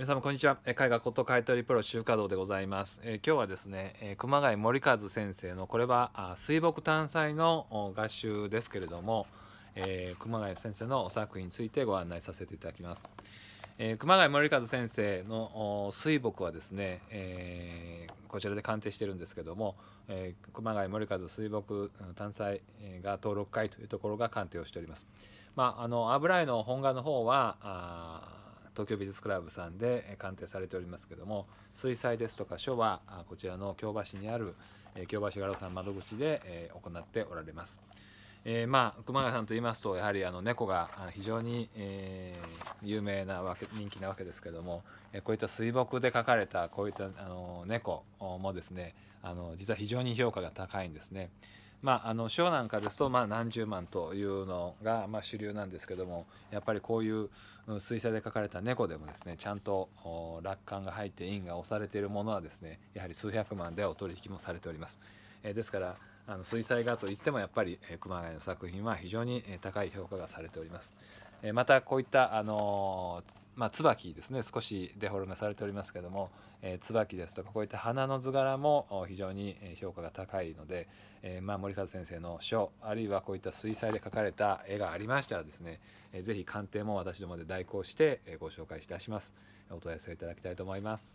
皆んこんにちは絵画こと買取プロ集華堂でございます、えー、今日はですね、えー、熊谷森和先生のこれは水墨単彩の画集ですけれども、えー、熊谷先生の作品についてご案内させていただきます、え熊谷森和先生の水墨はですね、えこちらで鑑定してるんですけども、え熊谷森和水墨単彩が登録会というところが鑑定をしておりますまああの油絵の本画の方は東京美術クラブさんで鑑定されておりますけども水彩ですとか書はこちらの京橋にある京橋画廊さん窓口で行っておられます。えー、まあ熊谷さんと言いますとやはりあの猫が非常に、えー、有名なわけ人気なわけですけども、えー、こういった水墨で描かれたこういったあの猫もですねあの実は非常に評価が高いんですね。まあ、あの賞なんかですと、まあ、何十万というのが、まあ、主流なんですけどもやっぱりこういう水彩で描かれた猫でもですねちゃんと楽観が入って印が押されているものはですねやはり数百万でお取引もされております。えー、ですからあの水彩画といってもやっぱり、えー、熊谷の作品は非常に、え高い評価がされております。えまたこういった、あのーまあ、椿ですね少しデフォルメされておりますけども、えー、椿ですとかこういった花の図柄も非常に評価が高いので、えー、まあ、森和先生の書あるいはこういった水彩で描かれた絵がありましたらですね、えー、ぜひ鑑定も私どもで代行してご紹介いたしますお問い合わせいただきたいと思います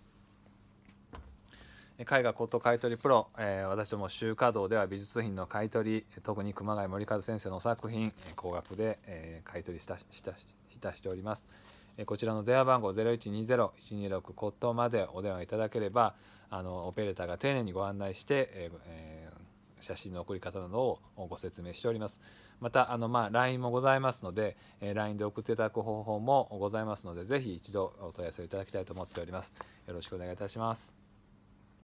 絵画骨董買取プロ、えー、私ども集華堂では美術品の買取特に熊谷森和先生の作品高額で、え買取したしたしたしております。こちらの電話番号0120-126コットまでお電話いただければあのオペレーターが丁寧にご案内して、えー、写真の送り方などをご説明しております。またあの、まあ、LINE もございますので、えー、LINE で送っていただく方法もございますのでぜひ一度お問い合わせいただきたいと思っております。よろしくお願いいたします。